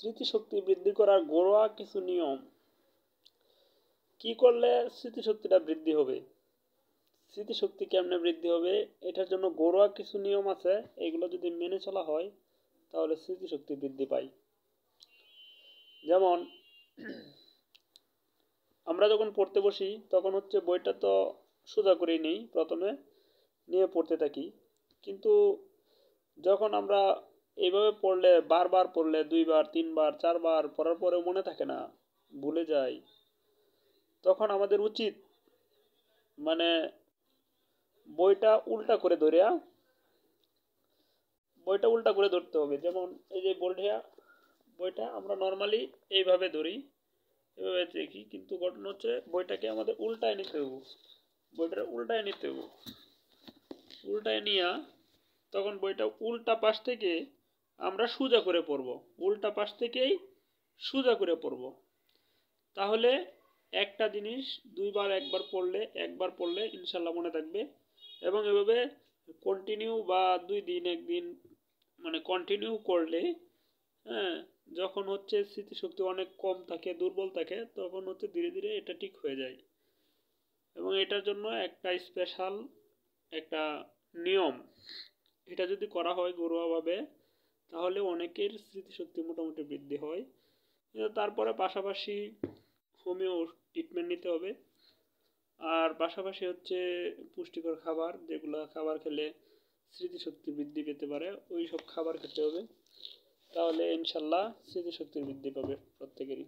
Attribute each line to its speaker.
Speaker 1: স্মৃতিশক্তি বৃদ্ধি করার ঘরোয়া কিছু নিয়ম কি করলে স্মৃতিশক্তিটা বৃদ্ধি হবে স্মৃতিশক্তি কেমনে বৃদ্ধি হবে এটার জন্য ঘরোয়া কিছু নিয়ম আছে এগুলো যদি মেনে চলা হয় তাহলে স্মৃতিশক্তি বৃদ্ধি পায় যেমন আমরা যখন পড়তে বসি তখন হচ্ছে বইটা তো সোজা করেই নেই প্রথমে নিয়ে পড়তে থাকি কিন্তু যখন আমরা এইভাবে পড়লে বারবার পড়লে দুইবার তিনবার চারবার পড়ার পরেও মনে থাকে না ভুলে যাই তখন আমাদের উচিত মানে বইটা উল্টা করে ধরিয়া বইটা উল্টা করে ধরতে হবে যেমন এই যে বইটা বইটা আমরা নর্মালি এইভাবে ধরি এভাবে দেখি কিন্তু ঘটনা হচ্ছে বইটাকে আমাদের উল্টায় নিতে হবো বইটা উল্টায় নিতে হবো উল্টায় নিয়া তখন বইটা উল্টা পাশ থেকে আমরা সোজা করে পড়ব উল্টা পাশ থেকেই সোজা করে পড়ব তাহলে একটা জিনিস দুইবার একবার পড়লে একবার পড়লে ইনশাল্লাহ মনে থাকবে এবং এভাবে কন্টিনিউ বা দুই দিন একদিন মানে কন্টিনিউ করলে হ্যাঁ যখন হচ্ছে স্মৃতিশক্তি অনেক কম থাকে দুর্বল থাকে তখন হচ্ছে ধীরে ধীরে এটা ঠিক হয়ে যায় এবং এটার জন্য একটা স্পেশাল একটা নিয়ম এটা যদি করা হয় ঘরোয়াভাবে তাহলে অনেকের স্মৃতিশক্তি মোটামুটি বৃদ্ধি হয় তারপরে পাশাপাশি হোমিও ট্রিটমেন্ট নিতে হবে আর পাশাপাশি হচ্ছে পুষ্টিকর খাবার যেগুলো খাবার খেলে স্মৃতিশক্তি বৃদ্ধি পেতে পারে ওই সব খাবার খেতে হবে তাহলে ইনশাল্লাহ স্মৃতিশক্তি বৃদ্ধি পাবে প্রত্যেকেরই